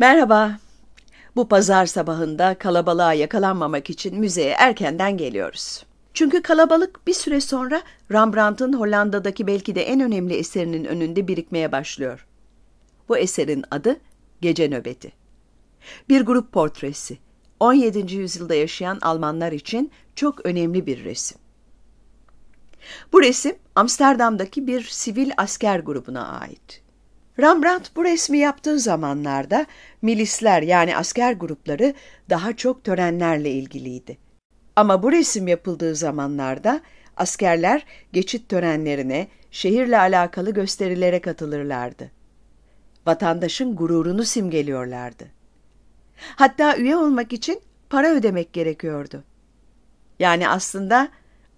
Merhaba. Bu pazar sabahında kalabalığa yakalanmamak için müzeye erkenden geliyoruz. Çünkü kalabalık bir süre sonra Rembrandt'ın Hollanda'daki belki de en önemli eserinin önünde birikmeye başlıyor. Bu eserin adı Gece Nöbeti. Bir grup portresi. 17. yüzyılda yaşayan Almanlar için çok önemli bir resim. Bu resim Amsterdam'daki bir sivil asker grubuna ait. Rembrandt bu resmi yaptığı zamanlarda milisler yani asker grupları daha çok törenlerle ilgiliydi. Ama bu resim yapıldığı zamanlarda askerler geçit törenlerine, şehirle alakalı gösterilere katılırlardı. Vatandaşın gururunu simgeliyorlardı. Hatta üye olmak için para ödemek gerekiyordu. Yani aslında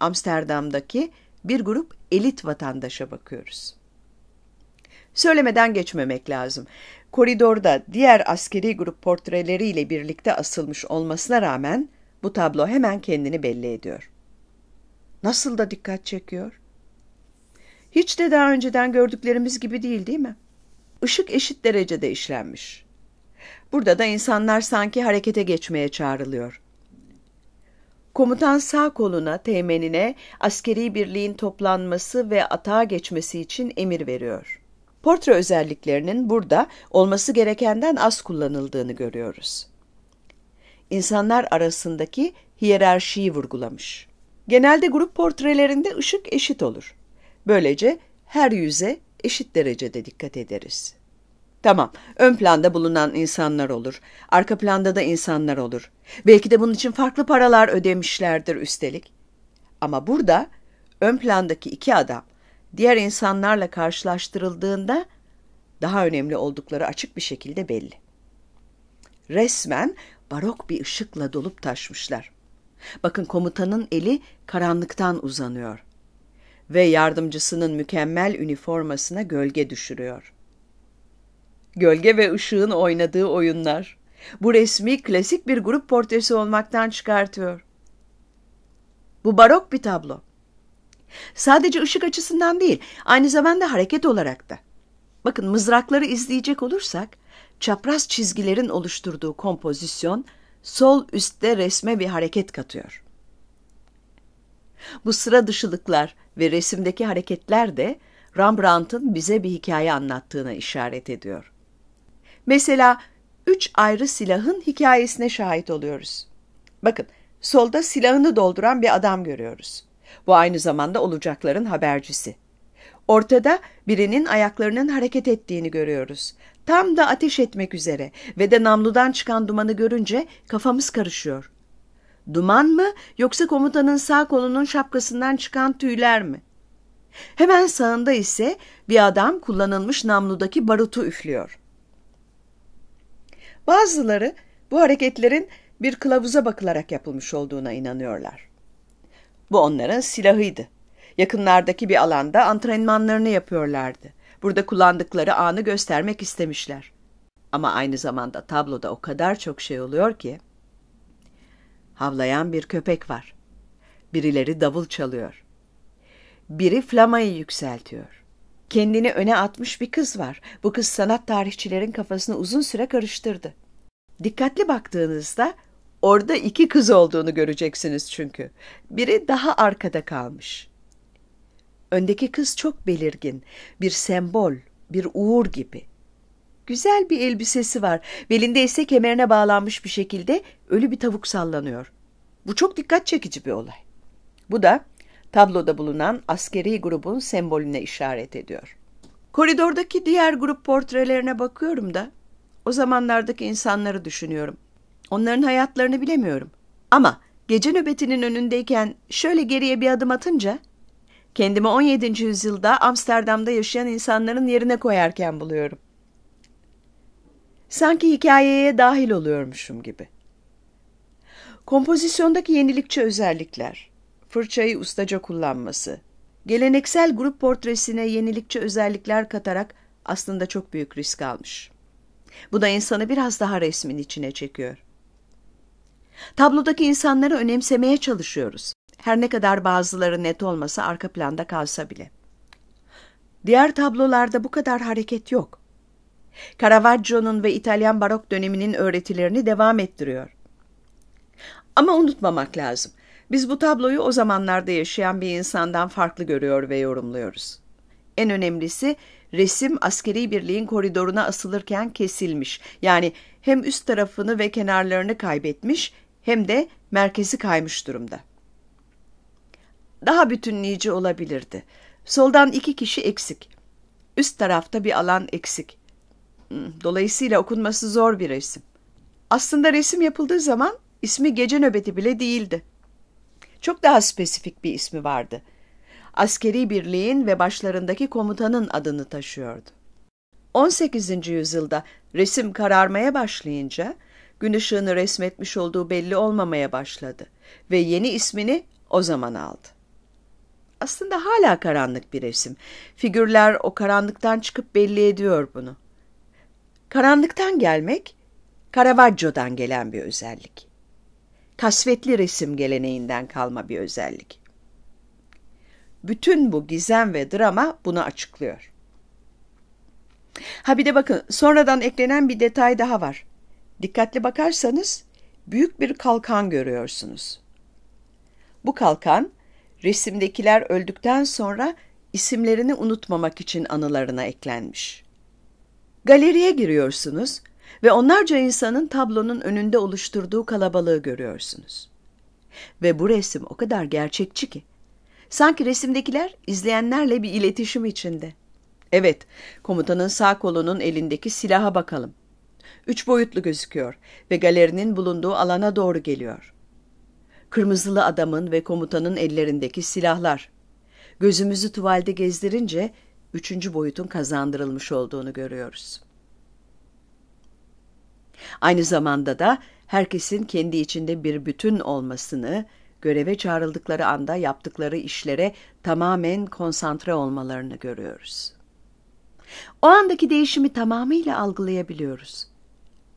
Amsterdam'daki bir grup elit vatandaşa bakıyoruz. Söylemeden geçmemek lazım. Koridorda diğer askeri grup portreleriyle birlikte asılmış olmasına rağmen bu tablo hemen kendini belli ediyor. Nasıl da dikkat çekiyor? Hiç de daha önceden gördüklerimiz gibi değil değil mi? Işık eşit derecede işlenmiş. Burada da insanlar sanki harekete geçmeye çağrılıyor. Komutan sağ koluna, teğmenine askeri birliğin toplanması ve atağa geçmesi için emir veriyor portre özelliklerinin burada olması gerekenden az kullanıldığını görüyoruz. İnsanlar arasındaki hiyerarşiyi vurgulamış. Genelde grup portrelerinde ışık eşit olur. Böylece her yüze eşit derecede dikkat ederiz. Tamam, ön planda bulunan insanlar olur. Arka planda da insanlar olur. Belki de bunun için farklı paralar ödemişlerdir üstelik. Ama burada ön plandaki iki adam diğer insanlarla karşılaştırıldığında daha önemli oldukları açık bir şekilde belli. Resmen barok bir ışıkla dolup taşmışlar. Bakın komutanın eli karanlıktan uzanıyor ve yardımcısının mükemmel üniformasına gölge düşürüyor. Gölge ve ışığın oynadığı oyunlar bu resmi klasik bir grup portresi olmaktan çıkartıyor. Bu barok bir tablo Sadece ışık açısından değil, aynı zamanda hareket olarak da. Bakın mızrakları izleyecek olursak, çapraz çizgilerin oluşturduğu kompozisyon sol üstte resme bir hareket katıyor. Bu sıra dışılıklar ve resimdeki hareketler de Rembrandt'ın bize bir hikaye anlattığına işaret ediyor. Mesela üç ayrı silahın hikayesine şahit oluyoruz. Bakın solda silahını dolduran bir adam görüyoruz. Bu aynı zamanda olacakların habercisi. Ortada birinin ayaklarının hareket ettiğini görüyoruz. Tam da ateş etmek üzere ve de namludan çıkan dumanı görünce kafamız karışıyor. Duman mı yoksa komutanın sağ kolunun şapkasından çıkan tüyler mi? Hemen sağında ise bir adam kullanılmış namludaki barutu üflüyor. Bazıları bu hareketlerin bir kılavuza bakılarak yapılmış olduğuna inanıyorlar. Bu onların silahıydı. Yakınlardaki bir alanda antrenmanlarını yapıyorlardı. Burada kullandıkları anı göstermek istemişler. Ama aynı zamanda tabloda o kadar çok şey oluyor ki. Havlayan bir köpek var. Birileri davul çalıyor. Biri flamayı yükseltiyor. Kendini öne atmış bir kız var. Bu kız sanat tarihçilerin kafasını uzun süre karıştırdı. Dikkatli baktığınızda Orada iki kız olduğunu göreceksiniz çünkü. Biri daha arkada kalmış. Öndeki kız çok belirgin, bir sembol, bir uğur gibi. Güzel bir elbisesi var. Belinde ise kemerine bağlanmış bir şekilde ölü bir tavuk sallanıyor. Bu çok dikkat çekici bir olay. Bu da tabloda bulunan askeri grubun sembolüne işaret ediyor. Koridordaki diğer grup portrelerine bakıyorum da o zamanlardaki insanları düşünüyorum. Onların hayatlarını bilemiyorum. Ama gece nöbetinin önündeyken şöyle geriye bir adım atınca kendimi 17. yüzyılda Amsterdam'da yaşayan insanların yerine koyarken buluyorum. Sanki hikayeye dahil oluyormuşum gibi. Kompozisyondaki yenilikçi özellikler, fırçayı ustaca kullanması, geleneksel grup portresine yenilikçi özellikler katarak aslında çok büyük risk almış. Bu da insanı biraz daha resmin içine çekiyor.'' Tablodaki insanları önemsemeye çalışıyoruz. Her ne kadar bazıları net olmasa arka planda kalsa bile. Diğer tablolarda bu kadar hareket yok. Caravaggio'nun ve İtalyan barok döneminin öğretilerini devam ettiriyor. Ama unutmamak lazım. Biz bu tabloyu o zamanlarda yaşayan bir insandan farklı görüyor ve yorumluyoruz. En önemlisi resim askeri birliğin koridoruna asılırken kesilmiş. Yani hem üst tarafını ve kenarlarını kaybetmiş hem de merkezi kaymış durumda. Daha bütünleyici olabilirdi. Soldan iki kişi eksik. Üst tarafta bir alan eksik. Hmm, dolayısıyla okunması zor bir resim. Aslında resim yapıldığı zaman ismi gece nöbeti bile değildi. Çok daha spesifik bir ismi vardı. Askeri birliğin ve başlarındaki komutanın adını taşıyordu. 18. yüzyılda resim kararmaya başlayınca gün ışığını resmetmiş olduğu belli olmamaya başladı ve yeni ismini o zaman aldı. Aslında hala karanlık bir resim. Figürler o karanlıktan çıkıp belli ediyor bunu. Karanlıktan gelmek, Caravaggio'dan gelen bir özellik. Kasvetli resim geleneğinden kalma bir özellik. Bütün bu gizem ve drama bunu açıklıyor. Ha bir de bakın sonradan eklenen bir detay daha var. Dikkatli bakarsanız büyük bir kalkan görüyorsunuz. Bu kalkan resimdekiler öldükten sonra isimlerini unutmamak için anılarına eklenmiş. Galeriye giriyorsunuz ve onlarca insanın tablonun önünde oluşturduğu kalabalığı görüyorsunuz. Ve bu resim o kadar gerçekçi ki. Sanki resimdekiler izleyenlerle bir iletişim içinde. Evet, komutanın sağ kolunun elindeki silaha bakalım üç boyutlu gözüküyor ve galerinin bulunduğu alana doğru geliyor. Kırmızılı adamın ve komutanın ellerindeki silahlar. Gözümüzü tuvalde gezdirince üçüncü boyutun kazandırılmış olduğunu görüyoruz. Aynı zamanda da herkesin kendi içinde bir bütün olmasını, göreve çağrıldıkları anda yaptıkları işlere tamamen konsantre olmalarını görüyoruz. O andaki değişimi tamamıyla algılayabiliyoruz.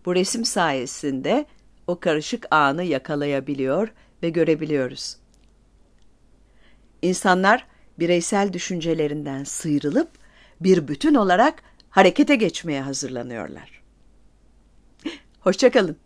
Bu resim sayesinde o karışık anı yakalayabiliyor ve görebiliyoruz. İnsanlar bireysel düşüncelerinden sıyrılıp bir bütün olarak harekete geçmeye hazırlanıyorlar. Hoşçakalın.